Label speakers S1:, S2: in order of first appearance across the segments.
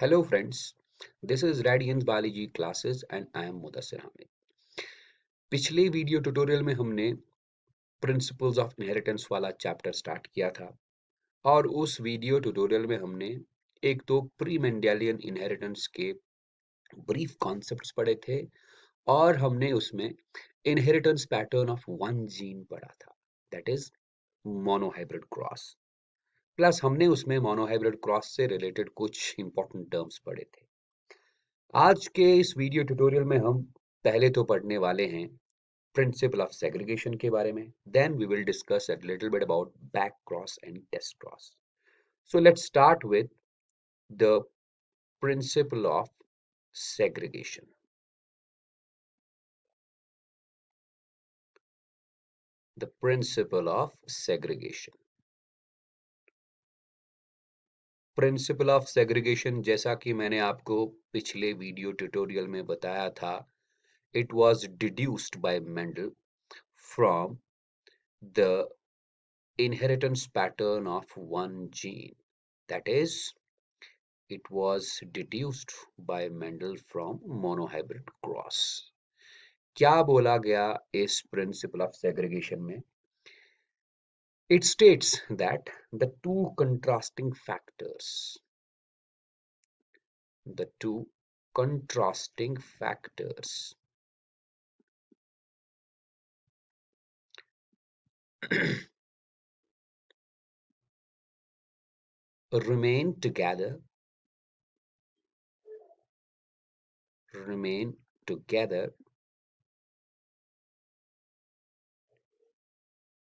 S1: Hello friends, this is Radiance Biology classes and I am Mudassir Hamid. पिछले video tutorial में हमने principles of inheritance वाला chapter start किया था और उस वीडियो ट्यूटोरियल में हमने एक दो प्री मेंडेलियन इनहेरिटेंस के ब्रीफ कॉन्सेप्ट्स पढ़े थे और हमने उसमें inheritance pattern of one gene पढ़ा था that is monohybrid cross plus हमने उसमें मोनोहाइब्रिड क्रॉस से रिलेटेड कुछ इंपॉर्टेंट टर्म्स पढ़े थे आज के इस वीडियो ट्यूटोरियल में हम पहले तो पढ़ने वाले हैं प्रिंसिपल ऑफ सेग्रीगेशन के बारे में then we will discuss a little bit about back cross and test cross so let start with the
S2: principle of segregation The principle of segregation. Principle of segregation
S1: जैसा कि मैंने आपको पिछले video tutorial में बताया था it was deduced by Mendel from the inheritance pattern of one gene that is it was deduced by Mendel from monohybrid cross क्या बोला गया इस प्रिंसिपल ऑफ सेग्रीगेशन में It states that the two contrasting factors,
S2: the two contrasting factors remain together remain together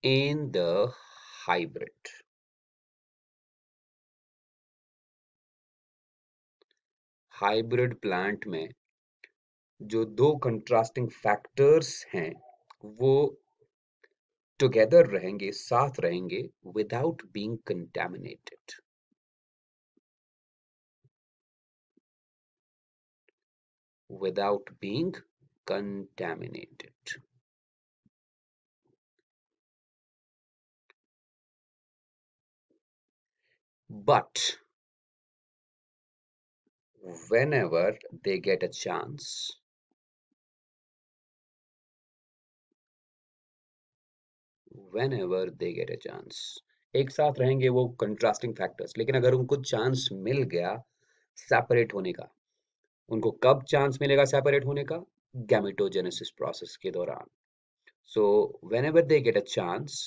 S2: in the hybrid hybrid plant में जो दो contrasting
S1: factors हैं वो टुगेदर रहेंगे साथ
S2: रहेंगे without being contaminated without being contaminated but whenever they get a chance whenever they get a
S1: chance एक साथ रहेंगे वो कंट्रास्टिंग फैक्टर्स लेकिन अगर उनको चांस मिल गया सेपरेट होने का उनको कब चांस मिलेगा सेपरेट होने का गैमिटोजेनेसिस
S2: प्रोसेस के दौरान so whenever they get a chance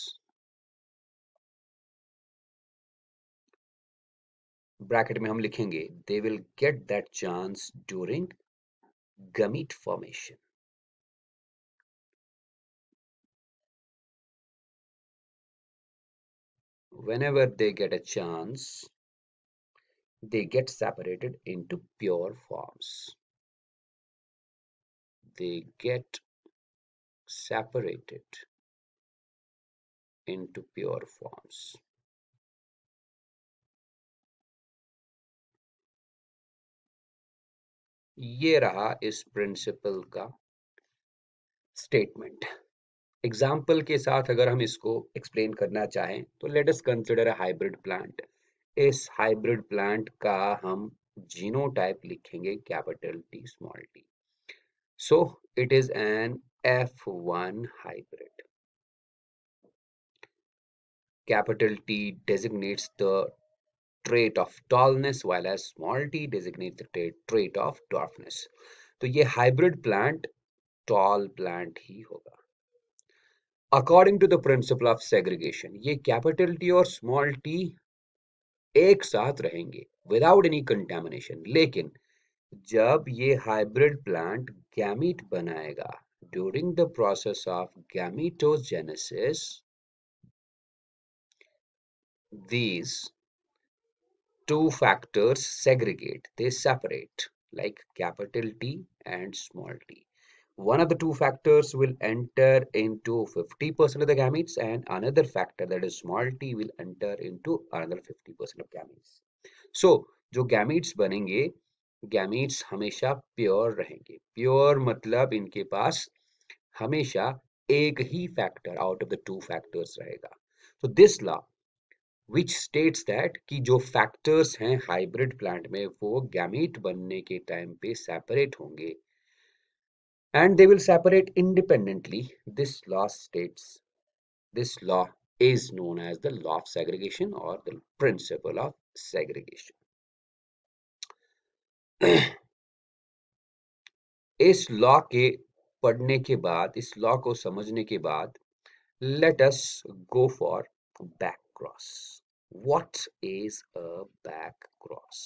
S2: bracket में हम लिखेंगे they will get that chance during gamete formation whenever they get a chance they get separated into pure forms they get separated into pure forms ये रहा इस principal का
S1: statement example के साथ अगर हम इसको एक्सप्लेन करना चाहें तो let us consider hybrid plant इस हाइब्रिड प्लांट का हम जीनो टाइप लिखेंगे capital T small T so it is an F one hybrid capital T designates the trait of tallness while as small t designates the trait, trait of dwarfness तो ये hybrid plant tall plant ही होगा according to the principle of segregation ये capital T और small T एक साथ रहेंगे without any contamination लेकिन जब ये हाइब्रिड प्लांट गैमीट बनाएगा during the process of gametogenesis these two factors segregate they separate like capital T and small t one of the two factors will enter into 50% of the gametes and another factor that is small t will enter into another 50% of gametes so जो gametes बनेंगे gametes hamesha pure रहेंगे pure matlab इनके पास hamesha एक ही factor out of the two factors so this law which states that कि जो factors हैं हाइब्रिड प्लांट में वो गैमिट बनने के टाइम पे सेपरेट होंगे and they will separate independently this law states this law is known as the law of segregation और द प्रिंसिपल ऑफ सेग्रीगेशन इस लॉ के पढ़ने के बाद इस लॉ को समझने के बाद let us go for
S2: back cross what is a back cross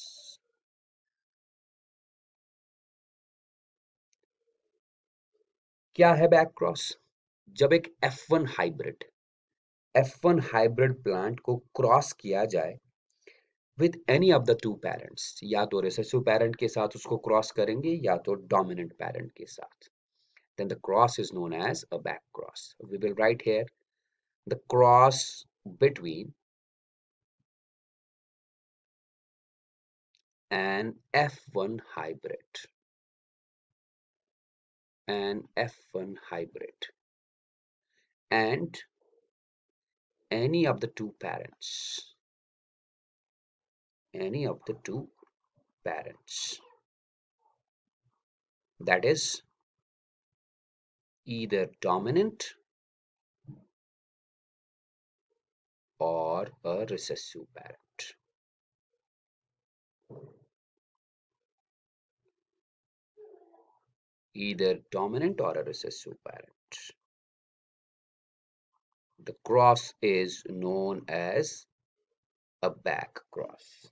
S2: क्या है बैक क्रॉस जब एक F1 hybrid F1 hybrid
S1: plant को क्रॉस किया जाए with any of the two parents या तो रेसेसिव पेरेंट के साथ उसको क्रॉस करेंगे या तो डोमिनेंट पेरेंट के साथ then the
S2: cross is known as a back cross we will write here the cross between an F1 hybrid. An F1 hybrid. And any of the two parents. Any of the two parents. That is either dominant or a recessive parent. either dominant or a recessive parent. The cross is known
S1: as a back cross.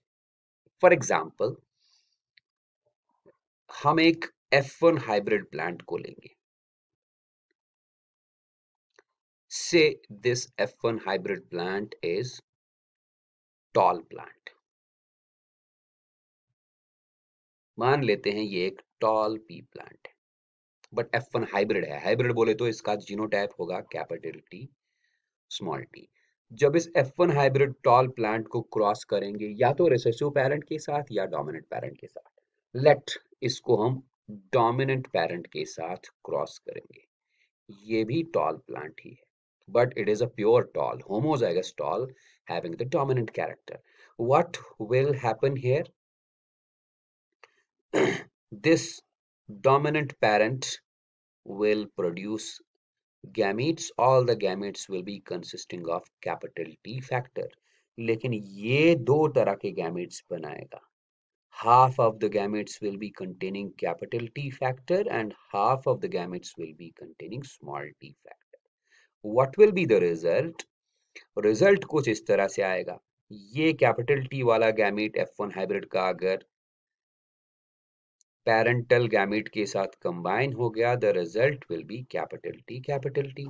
S1: For example, हम एक F1 hybrid plant को लेंगे
S2: से this F1 hybrid plant is tall plant मान लेते हैं ये एक टॉल पी प्लांट है बट एफ वन हाइब्रिड
S1: है हाइब्रिड बोले तो इसका जीनोटाइप होगा कैपिटल टी स्मॉल टी जब इस F one hybrid tall plant को क्रॉस करेंगे या तो रिसेसिव पेरेंट के साथ या डोमिनेंट पेरेंट के साथ लेट इसको हम डोमिनेंट पेरेंट के साथ क्रॉस करेंगे ये भी टॉल प्लांट ही है but it is a pure tall homozygous tall having the dominant character what will happen here this dominant parent will produce gametes all the gametes will be consisting of capital T factor लेकिन ये दो तरह के gametes बनाएगा half of the gametes will be containing capital T factor and half of the gametes will be containing small t factor what will be the result result कुछ इस तरह से आएगा ये capital gamete f F1 hybrid का अगर parental gamete के साथ कंबाइन हो गया the result will be capital T capital T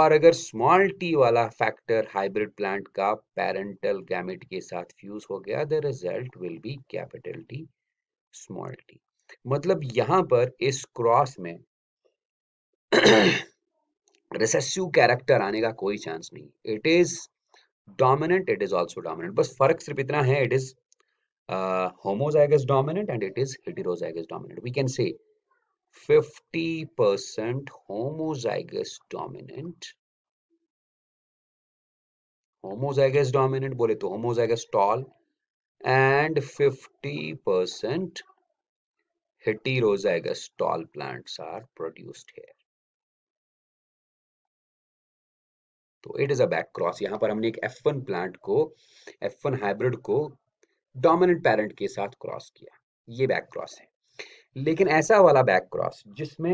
S1: और अगर स्मॉल टी वाला फैक्टर हाइब्रिड प्लांट का पैरेंटल गैमिट के साथ फ्यूज हो गया the result will be capital T small T मतलब यहां पर इस क्रॉस में रिसेसिव कैरेक्टर आने का कोई चांस नहीं it is dominant it is also dominant बस फर्क सिर्फ इतना है it is uh, homozygous dominant and it is heterozygous dominant. We can say 50% homozygous dominant. Homozygous dominant बोले तो homozygous tall and 50% heterozygous tall plants are produced here. तो it is a back cross यहाँ पर हमने एक F1 plant को F1 hybrid को dominant parent के साथ क्रॉस किया ये बैक क्रॉस है लेकिन ऐसा वाला बैक क्रॉस जिसमें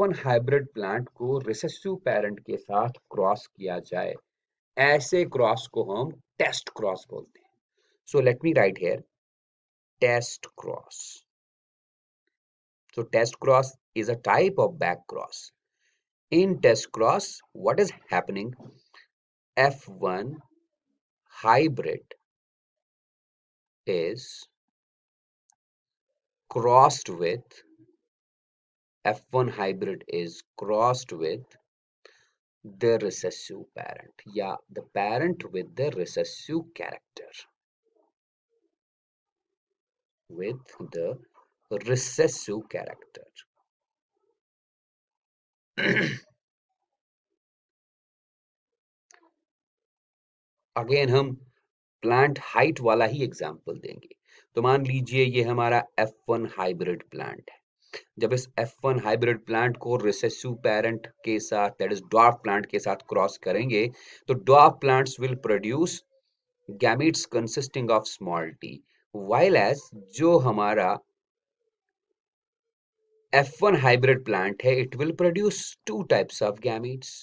S1: वन हाइब्रिड प्लांट को रिसेसिव पेरेंट के साथ क्रॉस किया जाए ऐसे क्रॉस को हम टेस्ट क्रॉस बोलते हैं so let me write here test cross so test cross a type of back cross in test cross what is happening F one
S2: hybrid is crossed with F1 hybrid is
S1: crossed with the recessive parent. Yeah, the parent with the recessive character. With
S2: the recessive character.
S1: Again, hum plant height वाला ही example देंगे तो मान लीजिए ये हमारा F1 hybrid plant है जब इस F1 हाइब्रिड प्लांट को रिसेसिव पेरेंट के साथ दैट इज डॉफ प्लांट के साथ क्रॉस करेंगे तो dwarf plants will produce gametes consisting of small T while as जो हमारा F1 हाइब्रिड प्लांट है it will produce two types of gametes.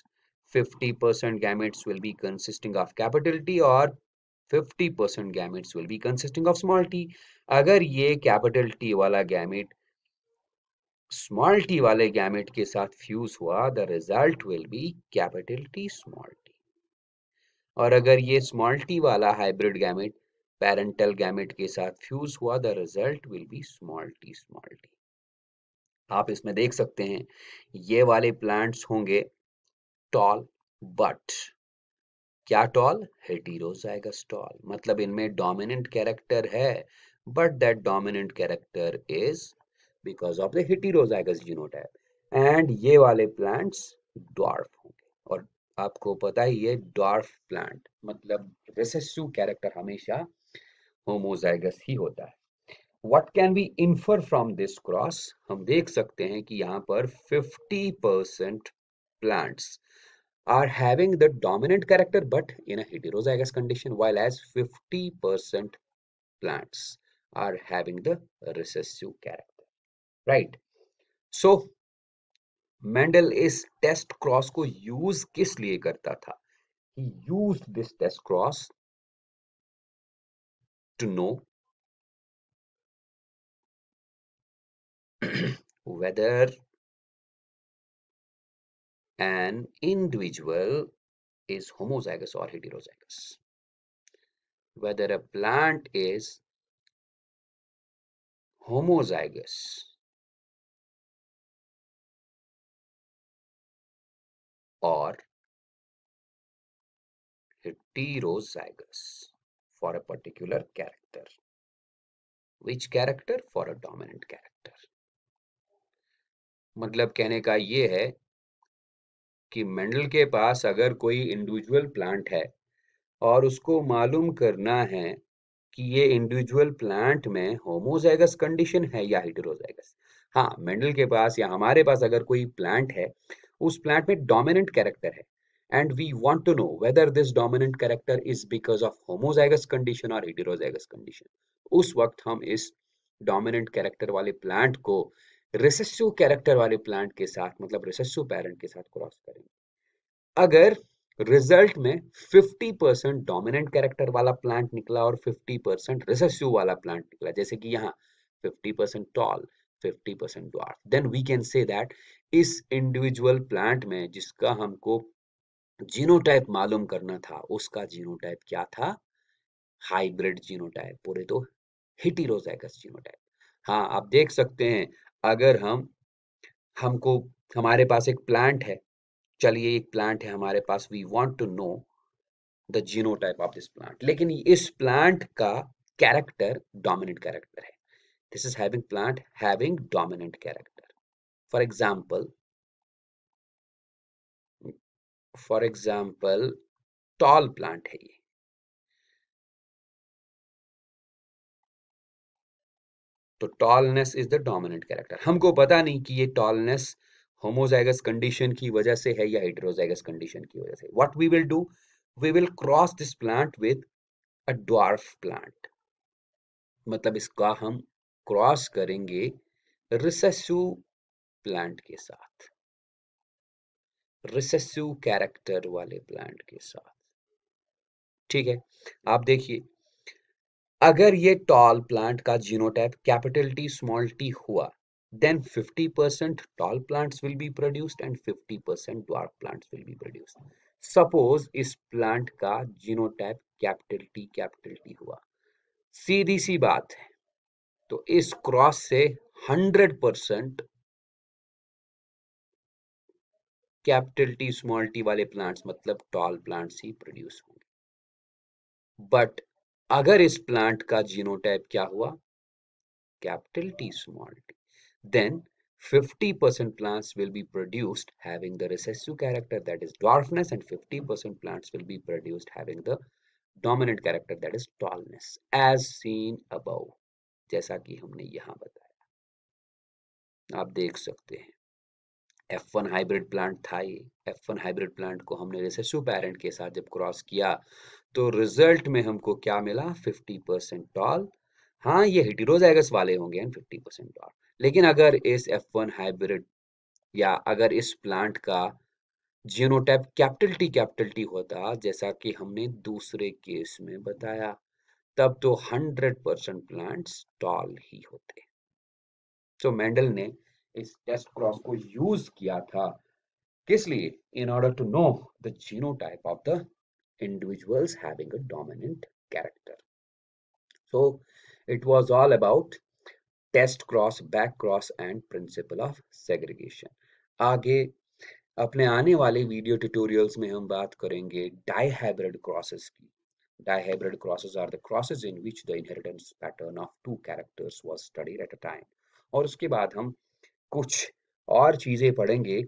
S1: 50% gametes will be consisting of capital T or fifty percent gamete will be consisting of small T अगर ये capital T वाला gamete small T वाले gamete के साथ fuse हुआ the result will be capital T small T और अगर ये स्मॉल टी वाला हाइब्रिड गैमेट पेरेंटल गैमेट के साथ फ्यूज हुआ the result will be small T small T आप इसमें देख सकते हैं ये वाले प्लांट्स होंगे टॉल बट क्या टॉल हेटीरोजाइगस टॉल मतलब इनमें डोमिनेंट कैरेक्टर है but that dominant character is because of the heterozygous genotype and ये वाले प्लांट्स ड्वार्फ होंगे और आपको पता ही ये ड्वार्फ प्लांट मतलब रिसेसिव कैरेक्टर हमेशा होमोजाइगस ही होता है what can be infer from this cross हम देख सकते हैं कि यहाँ पर 50 percent plants are having the dominant character but in a heterozygous condition while as 50% plants are having the recessive character right so Mendel is
S2: test cross. को use kis liye karta tha? He used this test cross to know whether an individual is homozygous or heterozygous. Whether a plant is homozygous or heterozygous for a particular character. Which character?
S1: For a dominant character. मतलब कहने का ये है कि Mendel के पास अगर कोई individual plant है और उसको मालूम करना है कि ये इंडिविजुअल प्लांट में होमोजाइगस कंडीशन है या हाइड्रोजाइगस हाँ मेंडल के पास या हमारे पास अगर कोई प्लांट है उस प्लांट में डोमिनेंट कैरेक्टर है and we want to know whether this dominant character is because of homozygous condition और हिटेरोजाइगस कंडीशन उस वक्त हम इस डोमिनेंट कैरेक्टर वाले प्लांट को रिसेसिव कैरेक्टर वाले प्लांट के साथ मतलब रिसेसिव पेरेंट के साथ क्रॉस करेंगे अगर रिजल्ट में 50 परसेंट डोमिनेंट कैरेक्टर वाला प्लांट निकला और 50 परसेंट रिसेसिव वाला प्लांट निकला जैसे कि यहाँ 50 percent tall 50 percent dwarf then we can say that इस इंडिविजुअल प्लांट में जिसका हमको जीनोटाइप मालूम करना था उसका जीनोटाइप क्या था हाइब्रिड जीनोटाइप पूरे तो हिटीरोजाइगस जीनोटाइप हाँ आप देख सकते हैं अगर हम हमको हमारे पास एक प्लांट है चलिए एक प्लांट है हमारे पास we want to know the genotype of this plant लेकिन इस प्लांट का कैरेक्टर डोमिनेंट कैरेक्टर है this is having plant having dominant character for example
S2: for example tall plant है ये तो tallness is the dominant character हमको पता नहीं कि ये टॉलनेस होमोजाइगस कंडीशन
S1: की वजह से है या हाइड्रोजाइगस कंडीशन की वजह से what we will do we will cross this plant with a dwarf plant मतलब इसका हम क्रॉस करेंगे रिसेसिव प्लांट के साथ रिसेसिव कैरेक्टर वाले प्लांट के साथ ठीक है आप देखिए अगर ये टॉल प्लांट का genotype capital T small T हुआ then 50% tall plants will be produced and 50% dwarf plants will be produced suppose इस plant का genotype capital T capital T हुआ सीधी सी बात है तो इस क्रॉस से 100% कैपिटल टी स्मॉल टी वाले प्लांट्स मतलब टॉल प्लांट्स ही प्रोड्यूस होंगे बट अगर इस प्लांट का जीनोटाइप क्या हुआ capital T small T then 50% percent plants will be produced having recessive character that is dwarfness and 50% percent plants will be produced having the character that is tallness as seen above जैसा कि हमने यहां बताया आप देख सकते हैं F1 hybrid plant था ये F1 हाइब्रिड प्लांट को हमने रिसेसिव पेरेंट के साथ जब क्रॉस किया तो रिजल्ट में हमको क्या मिला 50 परसेंट टॉल हाँ ये हिटीरोजाइगस वाले होंगे फिफ्टी परसेंट टॉल लेकिन अगर इस F1 हाइब्रिड या अगर इस प्लांट का genotype capital T capital T होता जैसा कि हमने दूसरे केस में बताया तब तो 100 परसेंट प्लांट टॉल ही होते तो मेंडल ने इस टेस्ट क्रॉस को यूज किया था किस लिए in order to know the genotype of the individuals having a dominant character. So it was all about test cross back cross and principle of segregation आगे अपने आने वाले वीडियो ट्यूटोरियल्स में हम बात करेंगे डाईहाइब्रिड क्रॉसेस की dihybrid crosses are the crosses in which the inheritance pattern of two characters was studied at a time और उसके बाद हम कुछ और चीजें पढ़ेंगे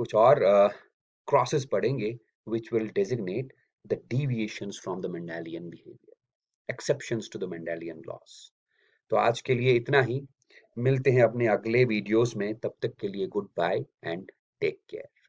S1: कुछ और क्रॉसेस uh, पढ़ेंगे which will designate the deviations from the Mendelian behavior, exceptions to the Mendelian laws. तो आज के लिए इतना ही
S2: मिलते हैं अपने अगले वीडियोस में तब तक के लिए goodbye and take care